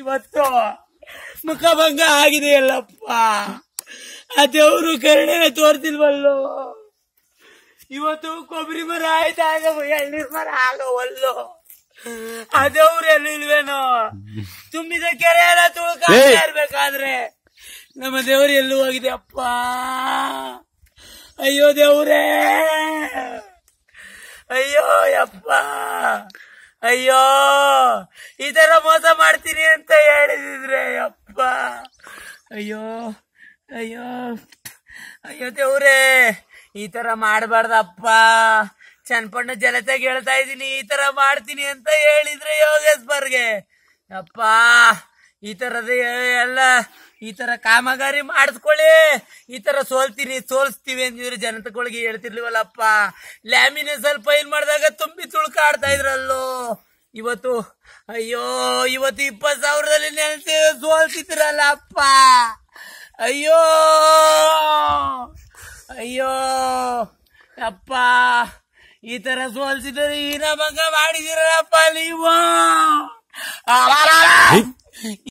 ಇವತ್ತು ಮುಖಭಂಗ ಆಗಿದೆಯಲ್ಲಪ್ಪ ಆ ದೇವರು ಕರುಣೆನ ತೋರ್ತಿಲ್ವಲ್ಲೋ ಇವತ್ತು ಕೊಬ್ಬರಿ ಮರ ಆಯ್ತಾಗ ಎಳ್ನೀರ್ ಮರ ಆಗವಲ್ಲು ಆ ದೇವ್ರು ಎಲ್ಲಿಲ್ವೇನೋ ತುಂಬಿದ ಕೆರೆ ಎಲ್ಲ ತುಳ್ಕೊಂಡ ನಮ್ಮ ದೇವ್ರು ಎಲ್ಲೂ ಹೋಗಿದೆ ಅಪ್ಪ ಅಯ್ಯೋ ದೇವ್ರೇ ಅಯ್ಯೋ ಯಪ್ಪ ಅಯ್ಯೋ ಈ ತರ ಮೋಸ ಮಾಡ್ತೀನಿ ಅಂತ ಹೇಳಿದ್ರೆ ಅಪ್ಪ ಅಯ್ಯೋ ಅಯ್ಯೋ ಅಯ್ಯೋ ದೇವ್ರೇ ಈ ತರ ಮಾಡಬಾರ್ದಪ್ಪ ಚನ್ಪಣ್ಣ ಜಲತೆಗೆ ಹೇಳ್ತಾ ಇದ್ದೀನಿ ಈ ತರ ಮಾಡ್ತೀನಿ ಅಂತ ಹೇಳಿದ್ರೆ ಯೋಗೇಶ್ವರ್ಗೆ ಅಪ್ಪ ಈ ತರದ ಎಲ್ಲ ಈ ತರ ಕಾಮಗಾರಿ ಮಾಡಿಸ್ಕೊಳ್ಳಿ ಈ ತರ ಸೋಲ್ತೀನಿ ಸೋಲ್ಸ್ತೀವಿ ಅಂದಿದ್ರೆ ಜನತೆಗಳಿಗೆ ಹೇಳ್ತಿರ್ಲಿವಲ್ಲಪ್ಪ ಲ್ಯಾಮಿನೇಷನ್ ಫೈಲ್ ಮಾಡಿದಾಗ ತುಂಬಿ ತುಳ್ಕಾಡ್ತಾ ಇದ್ರಲ್ಲೋ ಇವತ್ತು ಅಯ್ಯೋ ಇವತ್ತು ಇಪ್ಪತ್ತು ಸಾವಿರದಲ್ಲಿ ನೆನೆಸಿ ಅಪ್ಪ ಅಯ್ಯೋ ಅಯ್ಯೋ ಅಪ್ಪ ಈ ತರ ಸೋಲ್ಸಿದ್ರೆ ಹೀನ ಭಂಗ ಮಾಡಿದಿರಲ್ಲಪ್ಪ ನೀವು